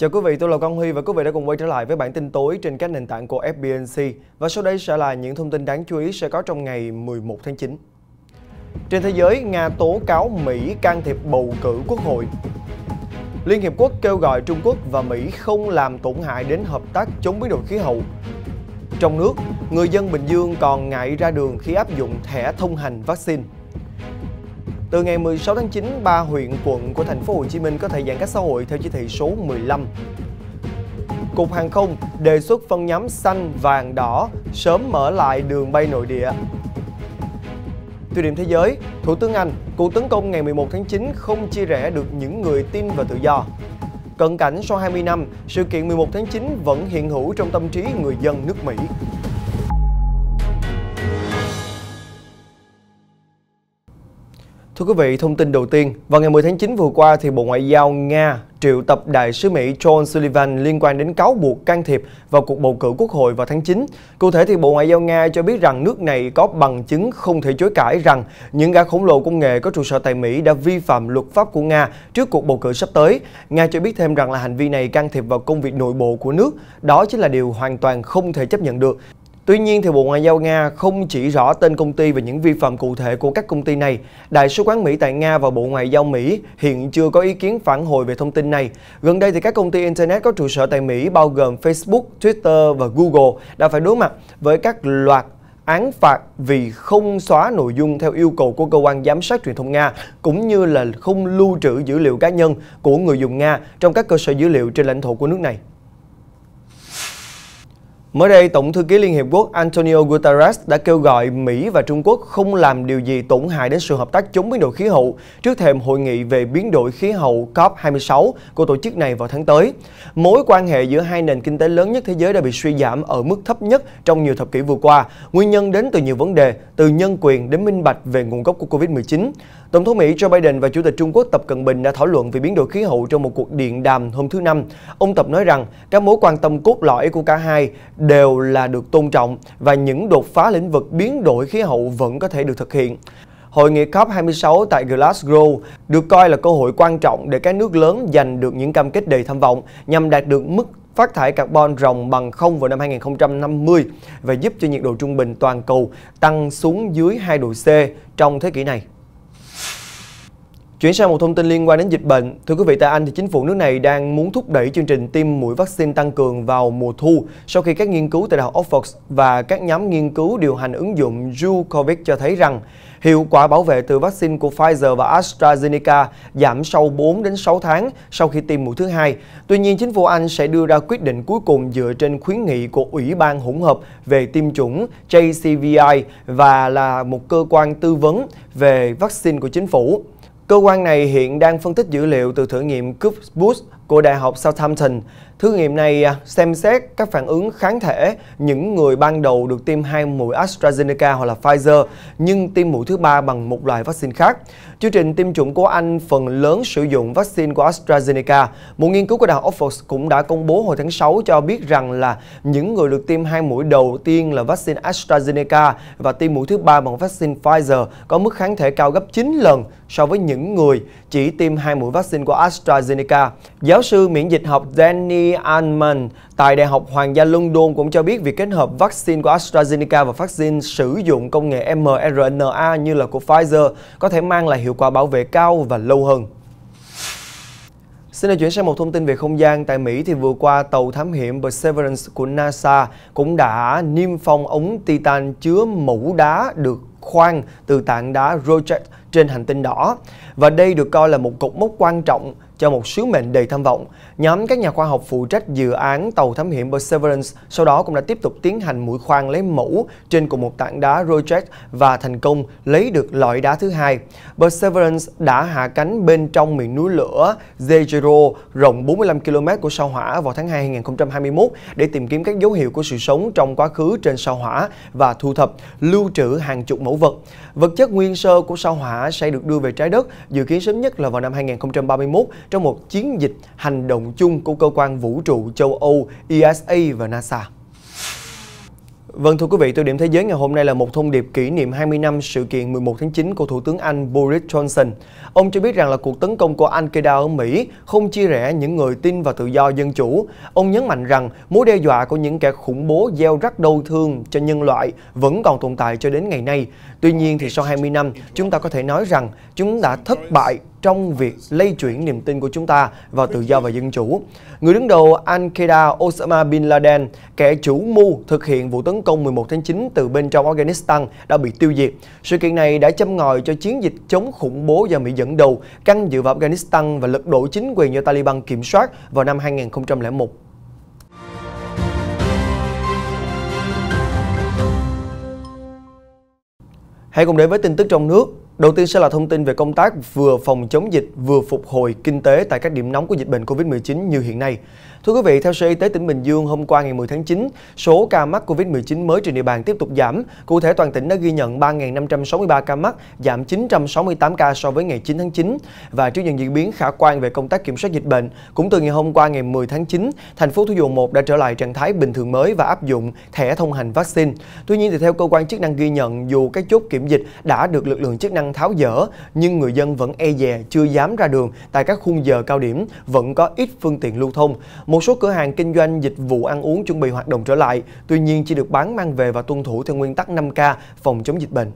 Chào quý vị, tôi là Quang Huy và quý vị đã cùng quay trở lại với bản tin tối trên các nền tảng của FBNC. Và sau đây sẽ là những thông tin đáng chú ý sẽ có trong ngày 11 tháng 9. Trên thế giới, Nga tố cáo Mỹ can thiệp bầu cử quốc hội. Liên Hiệp Quốc kêu gọi Trung Quốc và Mỹ không làm tổn hại đến hợp tác chống biến đổi khí hậu. Trong nước, người dân Bình Dương còn ngại ra đường khi áp dụng thẻ thông hành vaccine. Từ ngày 16 tháng 9, ba huyện quận của thành phố Hồ Chí Minh có thể giãn cách xã hội theo chỉ thị số 15. Cục Hàng không đề xuất phân nhóm xanh, vàng, đỏ sớm mở lại đường bay nội địa. Từ điểm thế giới, Thủ tướng Anh, cuộc tấn công ngày 11 tháng 9 không chia rẽ được những người tin vào tự do. Cận cảnh sau 20 năm, sự kiện 11 tháng 9 vẫn hiện hữu trong tâm trí người dân nước Mỹ. Thưa quý vị, thông tin đầu tiên, vào ngày 10 tháng 9 vừa qua thì Bộ Ngoại giao Nga triệu tập đại sứ Mỹ John Sullivan liên quan đến cáo buộc can thiệp vào cuộc bầu cử quốc hội vào tháng 9. Cụ thể thì Bộ Ngoại giao Nga cho biết rằng nước này có bằng chứng không thể chối cãi rằng những gã khổng lồ công nghệ có trụ sở tại Mỹ đã vi phạm luật pháp của Nga trước cuộc bầu cử sắp tới. Nga cho biết thêm rằng là hành vi này can thiệp vào công việc nội bộ của nước, đó chính là điều hoàn toàn không thể chấp nhận được. Tuy nhiên, thì Bộ Ngoại giao Nga không chỉ rõ tên công ty và những vi phạm cụ thể của các công ty này. Đại sứ quán Mỹ tại Nga và Bộ Ngoại giao Mỹ hiện chưa có ý kiến phản hồi về thông tin này. Gần đây, thì các công ty Internet có trụ sở tại Mỹ bao gồm Facebook, Twitter và Google đã phải đối mặt với các loạt án phạt vì không xóa nội dung theo yêu cầu của cơ quan giám sát truyền thông Nga cũng như là không lưu trữ dữ liệu cá nhân của người dùng Nga trong các cơ sở dữ liệu trên lãnh thổ của nước này. Mới đây, Tổng thư ký Liên Hiệp Quốc Antonio Guterres đã kêu gọi Mỹ và Trung Quốc không làm điều gì tổn hại đến sự hợp tác chống biến đổi khí hậu trước thềm hội nghị về biến đổi khí hậu COP26 của tổ chức này vào tháng tới. Mối quan hệ giữa hai nền kinh tế lớn nhất thế giới đã bị suy giảm ở mức thấp nhất trong nhiều thập kỷ vừa qua. Nguyên nhân đến từ nhiều vấn đề, từ nhân quyền đến minh bạch về nguồn gốc của Covid-19. Tổng thống Mỹ Joe Biden và Chủ tịch Trung Quốc Tập Cận Bình đã thảo luận về biến đổi khí hậu trong một cuộc điện đàm hôm thứ Năm. Ông Tập nói rằng các mối quan tâm cốt lõi của cả hai đều là được tôn trọng và những đột phá lĩnh vực biến đổi khí hậu vẫn có thể được thực hiện. Hội nghị COP26 tại Glasgow được coi là cơ hội quan trọng để các nước lớn giành được những cam kết đầy tham vọng nhằm đạt được mức phát thải carbon rồng bằng không vào năm 2050 và giúp cho nhiệt độ trung bình toàn cầu tăng xuống dưới 2 độ C trong thế kỷ này. Chuyển sang một thông tin liên quan đến dịch bệnh. Thưa quý vị, tại Anh thì chính phủ nước này đang muốn thúc đẩy chương trình tiêm mũi vaccine tăng cường vào mùa thu sau khi các nghiên cứu tại Đại học Oxford và các nhóm nghiên cứu điều hành ứng dụng YouCovid cho thấy rằng hiệu quả bảo vệ từ vaccine của Pfizer và AstraZeneca giảm sau 4 đến 6 tháng sau khi tiêm mũi thứ hai. Tuy nhiên, chính phủ Anh sẽ đưa ra quyết định cuối cùng dựa trên khuyến nghị của Ủy ban hỗn hợp về tiêm chủng JCVI và là một cơ quan tư vấn về vaccine của chính phủ. Cơ quan này hiện đang phân tích dữ liệu từ thử nghiệm Cube Boost của Đại học Southampton Thử nghiệm này à, xem xét các phản ứng kháng thể những người ban đầu được tiêm hai mũi AstraZeneca hoặc là Pfizer nhưng tiêm mũi thứ ba bằng một loại vaccine khác. Chương trình tiêm chủng của Anh phần lớn sử dụng vaccine của AstraZeneca. Một nghiên cứu của Đại học Oxford cũng đã công bố hồi tháng 6 cho biết rằng là những người được tiêm hai mũi đầu tiên là vaccine AstraZeneca và tiêm mũi thứ ba bằng vaccine Pfizer có mức kháng thể cao gấp 9 lần so với những người chỉ tiêm hai mũi vaccine của AstraZeneca. Giáo sư miễn dịch học Danny Amy tại Đại học Hoàng gia London cũng cho biết việc kết hợp vaccine của AstraZeneca và vaccine sử dụng công nghệ mRNA như là của Pfizer có thể mang lại hiệu quả bảo vệ cao và lâu hơn. Xin được chuyển sang một thông tin về không gian. Tại Mỹ thì vừa qua tàu thám hiểm Perseverance của NASA cũng đã niêm phong ống titan chứa mẫu đá được khoan từ tảng đá Rojava trên hành tinh đỏ. Và đây được coi là một cột mốc quan trọng cho một sứ mệnh đầy tham vọng. Nhóm các nhà khoa học phụ trách dự án tàu thám hiểm Perseverance sau đó cũng đã tiếp tục tiến hành mũi khoan lấy mẫu trên cùng một tảng đá Rorschach và thành công lấy được loại đá thứ hai. Perseverance đã hạ cánh bên trong miền núi lửa Zejero rộng 45 km của sao hỏa vào tháng 2 2021 để tìm kiếm các dấu hiệu của sự sống trong quá khứ trên sao hỏa và thu thập, lưu trữ hàng chục mẫu vật. Vật chất nguyên sơ của sao hỏa sẽ được đưa về trái đất dự kiến sớm nhất là vào năm 2031 trong một chiến dịch hành động chung của cơ quan vũ trụ châu Âu ESA và NASA. Vâng thưa quý vị, tiêu điểm thế giới ngày hôm nay là một thông điệp kỷ niệm 20 năm sự kiện 11 tháng 9 của Thủ tướng Anh Boris Johnson. Ông cho biết rằng là cuộc tấn công của Al-Qaeda ở Mỹ không chia rẽ những người tin vào tự do dân chủ. Ông nhấn mạnh rằng mối đe dọa của những kẻ khủng bố gieo rắc đau thương cho nhân loại vẫn còn tồn tại cho đến ngày nay. Tuy nhiên thì sau 20 năm, chúng ta có thể nói rằng chúng đã thất bại trong việc lây chuyển niềm tin của chúng ta vào tự do và dân chủ. Người đứng đầu Al-Qaeda Osama Bin Laden, kẻ chủ mưu thực hiện vụ tấn công 11 tháng 9 từ bên trong Afghanistan đã bị tiêu diệt. Sự kiện này đã châm ngòi cho chiến dịch chống khủng bố do Mỹ dẫn đầu, căn dự vào Afghanistan và lật đổ chính quyền do Taliban kiểm soát vào năm 2001. Hãy cùng đến với tin tức trong nước. Đầu tiên sẽ là thông tin về công tác vừa phòng chống dịch vừa phục hồi kinh tế tại các điểm nóng của dịch bệnh COVID-19 như hiện nay. Thưa quý vị, theo Sở Y tế tỉnh Bình Dương, hôm qua ngày 10 tháng 9, số ca mắc COVID-19 mới trên địa bàn tiếp tục giảm. Cụ thể, toàn tỉnh đã ghi nhận 3.563 ca mắc, giảm 968 ca so với ngày 9 tháng 9. Và trước những diễn biến khả quan về công tác kiểm soát dịch bệnh, cũng từ ngày hôm qua ngày 10 tháng 9, thành phố Thủ Dầu Một đã trở lại trạng thái bình thường mới và áp dụng thẻ thông hành vaccine. Tuy nhiên, thì theo cơ quan chức năng ghi nhận, dù các chốt kiểm dịch đã được lực lượng chức năng năng tháo dỡ nhưng người dân vẫn e dè chưa dám ra đường tại các khung giờ cao điểm vẫn có ít phương tiện lưu thông. Một số cửa hàng kinh doanh dịch vụ ăn uống chuẩn bị hoạt động trở lại, tuy nhiên chỉ được bán mang về và tuân thủ theo nguyên tắc 5K phòng chống dịch bệnh.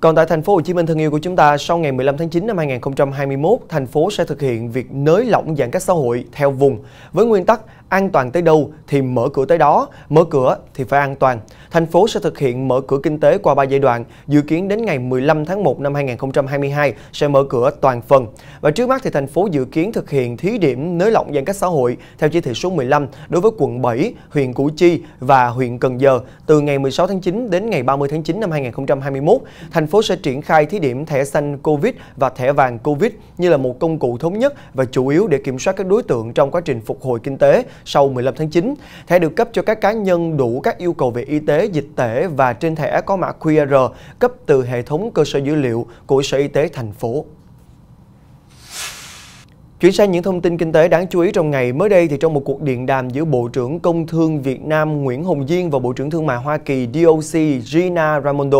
Còn tại thành phố Hồ Chí Minh thân yêu của chúng ta, sau ngày 15 tháng 9 năm 2021, thành phố sẽ thực hiện việc nới lỏng giãn cách xã hội theo vùng với nguyên tắc an toàn tới đâu thì mở cửa tới đó, mở cửa thì phải an toàn. Thành phố sẽ thực hiện mở cửa kinh tế qua 3 giai đoạn, dự kiến đến ngày 15 tháng 1 năm 2022 sẽ mở cửa toàn phần. Và trước mắt thì thành phố dự kiến thực hiện thí điểm nới lỏng giãn cách xã hội theo chỉ thị số 15 đối với quận 7, huyện Củ Chi và huyện Cần Giờ từ ngày 16 tháng 9 đến ngày 30 tháng 9 năm 2021. Thành phố sẽ triển khai thí điểm thẻ xanh Covid và thẻ vàng Covid như là một công cụ thống nhất và chủ yếu để kiểm soát các đối tượng trong quá trình phục hồi kinh tế sau 15 tháng 9. Thẻ được cấp cho các cá nhân đủ các yêu cầu về y tế, dịch tễ và trên thẻ có mã QR cấp từ hệ thống cơ sở dữ liệu của Sở Y tế thành phố. Chuyển sang những thông tin kinh tế đáng chú ý trong ngày, mới đây thì trong một cuộc điện đàm giữa Bộ trưởng Công Thương Việt Nam Nguyễn Hồng Diên và Bộ trưởng Thương mại Hoa Kỳ DOC Gina Raimondo,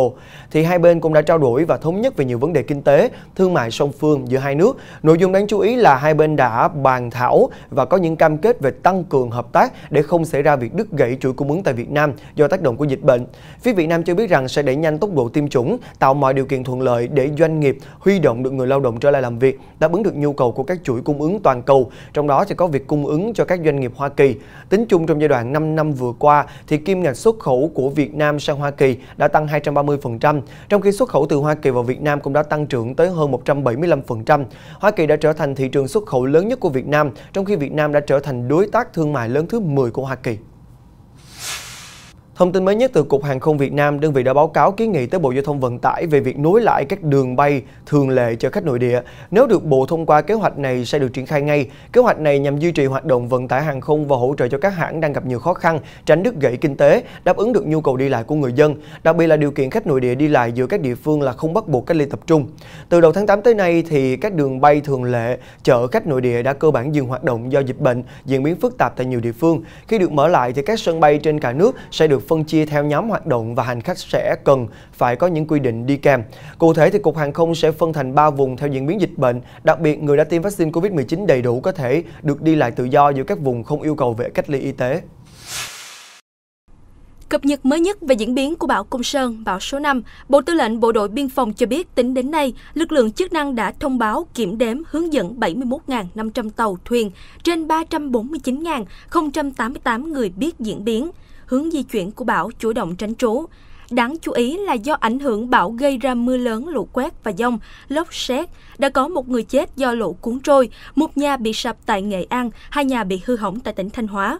thì hai bên cũng đã trao đổi và thống nhất về nhiều vấn đề kinh tế, thương mại song phương giữa hai nước. Nội dung đáng chú ý là hai bên đã bàn thảo và có những cam kết về tăng cường hợp tác để không xảy ra việc đứt gãy chuỗi cung ứng tại Việt Nam do tác động của dịch bệnh. Phía Việt Nam cho biết rằng sẽ đẩy nhanh tốc độ tiêm chủng, tạo mọi điều kiện thuận lợi để doanh nghiệp huy động được người lao động trở lại làm việc, đáp ứng được nhu cầu của các chuỗi cung ứng toàn cầu, trong đó thì có việc cung ứng cho các doanh nghiệp Hoa Kỳ. Tính chung trong giai đoạn 5 năm vừa qua thì kim ngạch xuất khẩu của Việt Nam sang Hoa Kỳ đã tăng 230%, trong khi xuất khẩu từ Hoa Kỳ vào Việt Nam cũng đã tăng trưởng tới hơn 175%. Hoa Kỳ đã trở thành thị trường xuất khẩu lớn nhất của Việt Nam, trong khi Việt Nam đã trở thành đối tác thương mại lớn thứ 10 của Hoa Kỳ. Thông tin mới nhất từ Cục Hàng không Việt Nam, đơn vị đã báo cáo kiến nghị tới Bộ Giao thông Vận tải về việc nối lại các đường bay thường lệ chở khách nội địa. Nếu được Bộ thông qua kế hoạch này sẽ được triển khai ngay. Kế hoạch này nhằm duy trì hoạt động vận tải hàng không và hỗ trợ cho các hãng đang gặp nhiều khó khăn, tránh đứt gãy kinh tế, đáp ứng được nhu cầu đi lại của người dân, đặc biệt là điều kiện khách nội địa đi lại giữa các địa phương là không bắt buộc cách ly tập trung. Từ đầu tháng 8 tới nay thì các đường bay thường lệ chở khách nội địa đã cơ bản dừng hoạt động do dịch bệnh diễn biến phức tạp tại nhiều địa phương. Khi được mở lại thì các sân bay trên cả nước sẽ được phân chia theo nhóm hoạt động và hành khách sẽ cần phải có những quy định đi kèm. Cụ thể thì Cục Hàng không sẽ phân thành 3 vùng theo diễn biến dịch bệnh. Đặc biệt, người đã tiêm vaccine COVID-19 đầy đủ có thể được đi lại tự do giữa các vùng không yêu cầu về cách ly y tế. Cập nhật mới nhất về diễn biến của bão Công Sơn, bão số 5, Bộ Tư lệnh Bộ đội Biên phòng cho biết tính đến nay, lực lượng chức năng đã thông báo kiểm đếm hướng dẫn 71.500 tàu thuyền trên 349.088 người biết diễn biến hướng di chuyển của bão chủ động tránh trú. Đáng chú ý là do ảnh hưởng bão gây ra mưa lớn, lũ quét và dông, lốc xét đã có một người chết do lũ cuốn trôi, một nhà bị sập tại Nghệ An, hai nhà bị hư hỏng tại tỉnh Thanh Hóa.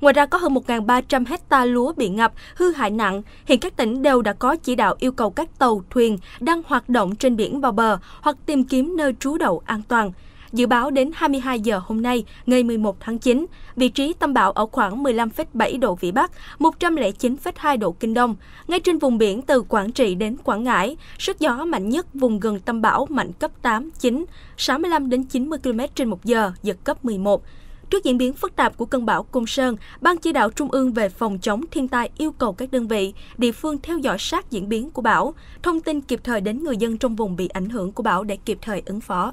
Ngoài ra có hơn 1.300 hecta lúa bị ngập, hư hại nặng. Hiện các tỉnh đều đã có chỉ đạo yêu cầu các tàu, thuyền đang hoạt động trên biển vào bờ hoặc tìm kiếm nơi trú đậu an toàn. Dự báo đến 22 giờ hôm nay, ngày 11 tháng 9, vị trí tâm bão ở khoảng 15,7 độ Vĩ Bắc, 109,2 độ Kinh Đông, ngay trên vùng biển từ Quảng Trị đến Quảng Ngãi, sức gió mạnh nhất vùng gần tâm bão mạnh cấp 8, 9, 65 đến 90 km trên 1 giờ, giật cấp 11. Trước diễn biến phức tạp của cơn bão Côn Sơn, Ban chỉ đạo Trung ương về phòng chống thiên tai yêu cầu các đơn vị, địa phương theo dõi sát diễn biến của bão, thông tin kịp thời đến người dân trong vùng bị ảnh hưởng của bão để kịp thời ứng phó.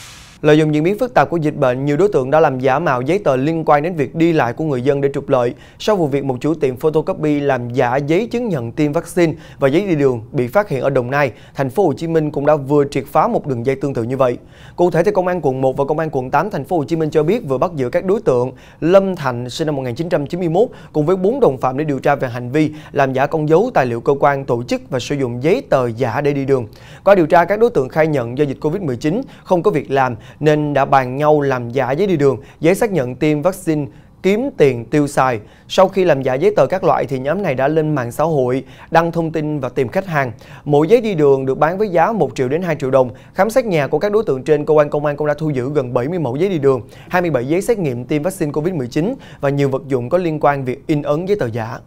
Lợi dụng diễn biến phức tạp của dịch bệnh, nhiều đối tượng đã làm giả mạo giấy tờ liên quan đến việc đi lại của người dân để trục lợi sau vụ việc một chủ tiệm photocopy làm giả giấy chứng nhận tiêm vaccine và giấy đi đường bị phát hiện ở Đồng Nai, thành phố Hồ Chí Minh cũng đã vừa triệt phá một đường dây tương tự như vậy. Cụ thể thì công an quận 1 và công an quận 8 thành phố Hồ Chí Minh cho biết vừa bắt giữ các đối tượng Lâm Thành sinh năm 1991 cùng với 4 đồng phạm để điều tra về hành vi làm giả con dấu tài liệu cơ quan tổ chức và sử dụng giấy tờ giả để đi đường. Qua điều tra các đối tượng khai nhận do dịch Covid-19 không có việc làm nên đã bàn nhau làm giả giấy đi đường, giấy xác nhận tiêm vaccine kiếm tiền tiêu xài. Sau khi làm giả giấy tờ các loại thì nhóm này đã lên mạng xã hội, đăng thông tin và tìm khách hàng. Mỗi giấy đi đường được bán với giá 1 triệu đến 2 triệu đồng. Khám xét nhà của các đối tượng trên, cơ quan công an cũng đã thu giữ gần 70 mẫu giấy đi đường, 27 giấy xét nghiệm tiêm vaccine COVID-19 và nhiều vật dụng có liên quan việc in ấn giấy tờ giả.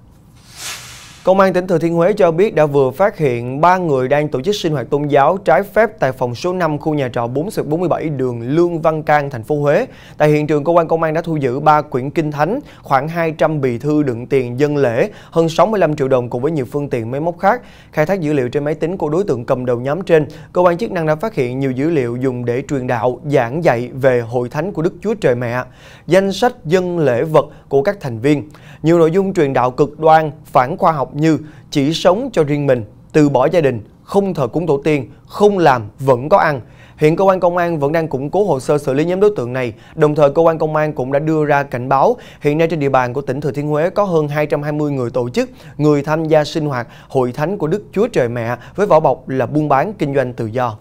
Công an tỉnh Thừa Thiên Huế cho biết đã vừa phát hiện 3 người đang tổ chức sinh hoạt tôn giáo trái phép tại phòng số 5 khu nhà trọ 447 đường Lương Văn Can, thành phố Huế. Tại hiện trường, cơ quan công an đã thu giữ 3 quyển kinh thánh, khoảng 200 bì thư đựng tiền dân lễ, hơn 65 triệu đồng cùng với nhiều phương tiện máy móc khác. Khai thác dữ liệu trên máy tính của đối tượng cầm đầu nhóm trên, cơ quan chức năng đã phát hiện nhiều dữ liệu dùng để truyền đạo, giảng dạy về hội thánh của Đức Chúa Trời Mẹ, danh sách dân lễ vật của các thành viên, nhiều nội dung truyền đạo cực đoan, phản khoa học như chỉ sống cho riêng mình, từ bỏ gia đình, không thờ cúng tổ tiên, không làm vẫn có ăn. Hiện cơ quan công an vẫn đang củng cố hồ sơ xử lý nhóm đối tượng này, đồng thời cơ quan công an cũng đã đưa ra cảnh báo hiện nay trên địa bàn của tỉnh Thừa Thiên Huế có hơn 220 người tổ chức, người tham gia sinh hoạt hội thánh của Đức Chúa Trời Mẹ với vỏ bọc là buôn bán kinh doanh tự do.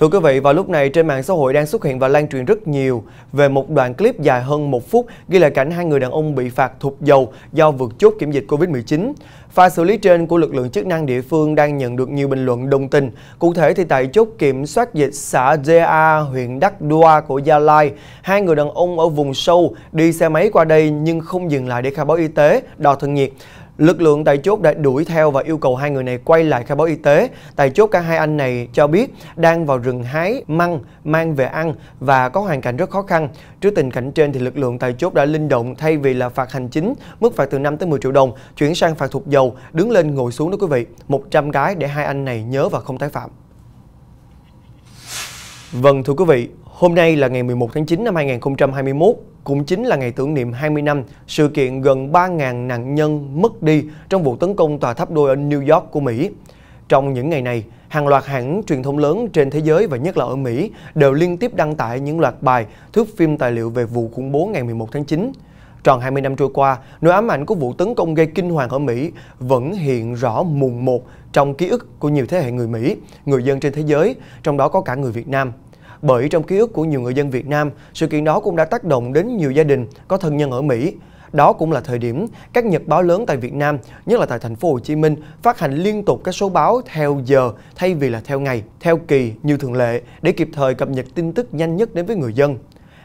Thưa quý vị, vào lúc này trên mạng xã hội đang xuất hiện và lan truyền rất nhiều về một đoạn clip dài hơn một phút ghi lại cảnh hai người đàn ông bị phạt thụt dầu do vượt chốt kiểm dịch Covid-19. Pha xử lý trên của lực lượng chức năng địa phương đang nhận được nhiều bình luận đồng tình. Cụ thể thì tại chốt kiểm soát dịch xã gia huyện đắc đoa của Gia Lai, hai người đàn ông ở vùng sâu đi xe máy qua đây nhưng không dừng lại để khai báo y tế, đo thân nhiệt. Lực lượng tại chốt đã đuổi theo và yêu cầu hai người này quay lại khai báo y tế. Tại chốt cả hai anh này cho biết đang vào rừng hái măng mang về ăn và có hoàn cảnh rất khó khăn. Trước tình cảnh trên thì lực lượng tại chốt đã linh động thay vì là phạt hành chính mức phạt từ 5 tới 10 triệu đồng chuyển sang phạt thuộc dầu, đứng lên ngồi xuống đó quý vị, 100 cái để hai anh này nhớ và không tái phạm. Vâng thưa quý vị, Hôm nay là ngày 11 tháng 9 năm 2021, cũng chính là ngày tưởng niệm 20 năm sự kiện gần 3.000 nạn nhân mất đi trong vụ tấn công tòa tháp đôi ở New York của Mỹ. Trong những ngày này, hàng loạt hãng truyền thông lớn trên thế giới và nhất là ở Mỹ đều liên tiếp đăng tải những loạt bài, thước phim tài liệu về vụ khủng bố ngày 11 tháng 9. Tròn 20 năm trôi qua, nỗi ám ảnh của vụ tấn công gây kinh hoàng ở Mỹ vẫn hiện rõ mùng một trong ký ức của nhiều thế hệ người Mỹ, người dân trên thế giới, trong đó có cả người Việt Nam bởi trong ký ức của nhiều người dân Việt Nam, sự kiện đó cũng đã tác động đến nhiều gia đình có thân nhân ở Mỹ. Đó cũng là thời điểm các nhật báo lớn tại Việt Nam, nhất là tại thành phố Hồ Chí Minh, phát hành liên tục các số báo theo giờ thay vì là theo ngày, theo kỳ như thường lệ để kịp thời cập nhật tin tức nhanh nhất đến với người dân.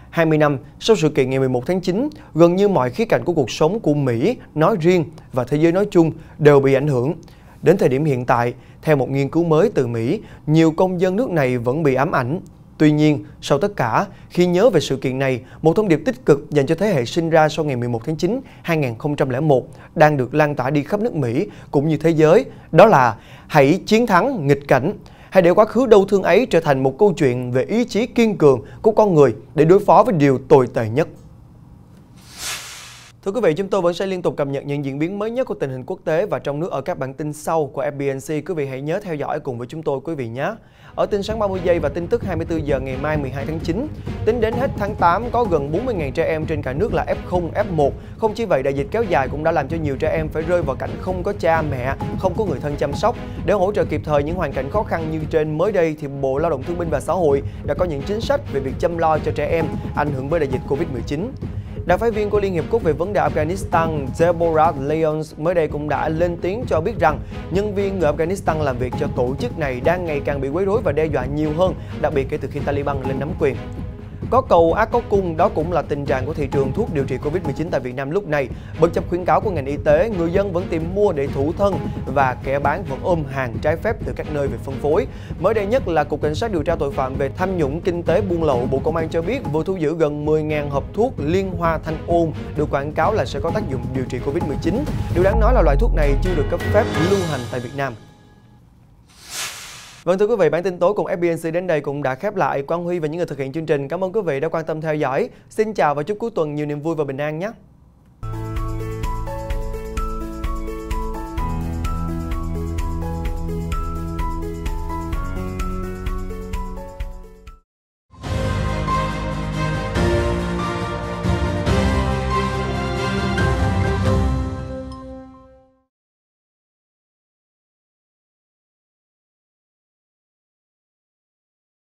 20 năm sau sự kiện ngày 11 tháng 9, gần như mọi khía cạnh của cuộc sống của Mỹ nói riêng và thế giới nói chung đều bị ảnh hưởng. Đến thời điểm hiện tại, theo một nghiên cứu mới từ Mỹ, nhiều công dân nước này vẫn bị ám ảnh Tuy nhiên, sau tất cả, khi nhớ về sự kiện này, một thông điệp tích cực dành cho thế hệ sinh ra sau ngày 11 tháng 9, 2001 đang được lan tỏa đi khắp nước Mỹ cũng như thế giới, đó là hãy chiến thắng nghịch cảnh. Hãy để quá khứ đau thương ấy trở thành một câu chuyện về ý chí kiên cường của con người để đối phó với điều tồi tệ nhất. Thưa quý vị, chúng tôi vẫn sẽ liên tục cập nhật những diễn biến mới nhất của tình hình quốc tế và trong nước ở các bản tin sau của FBNC. Quý vị hãy nhớ theo dõi cùng với chúng tôi quý vị nhé ở tin sáng 30 giây và tin tức 24 giờ ngày mai 12 tháng 9. Tính đến hết tháng 8 có gần 40.000 trẻ em trên cả nước là F0, F1. Không chỉ vậy, đại dịch kéo dài cũng đã làm cho nhiều trẻ em phải rơi vào cảnh không có cha mẹ, không có người thân chăm sóc. Để hỗ trợ kịp thời những hoàn cảnh khó khăn như trên mới đây thì Bộ Lao động Thương binh và Xã hội đã có những chính sách về việc chăm lo cho trẻ em ảnh hưởng bởi đại dịch Covid-19. Đặc phái viên của Liên Hiệp Quốc về vấn đề Afghanistan Deborah Lyons mới đây cũng đã lên tiếng cho biết rằng nhân viên người Afghanistan làm việc cho tổ chức này đang ngày càng bị quấy rối và đe dọa nhiều hơn, đặc biệt kể từ khi Taliban lên nắm quyền. Có cầu ác có cung, đó cũng là tình trạng của thị trường thuốc điều trị Covid-19 tại Việt Nam lúc này. Bất chấp khuyến cáo của ngành y tế, người dân vẫn tìm mua để thủ thân và kẻ bán vẫn ôm hàng trái phép từ các nơi về phân phối. Mới đây nhất là Cục Cảnh sát điều tra tội phạm về tham nhũng kinh tế buôn lậu Bộ Công an cho biết vừa thu giữ gần 10.000 hộp thuốc liên hoa thanh ôn được quảng cáo là sẽ có tác dụng điều trị Covid-19. Điều đáng nói là loại thuốc này chưa được cấp phép lưu hành tại Việt Nam. Vâng thưa quý vị, bản tin tối cùng FBNC đến đây cũng đã khép lại. Quang Huy và những người thực hiện chương trình cảm ơn quý vị đã quan tâm theo dõi. Xin chào và chúc cuối tuần nhiều niềm vui và bình an nhé.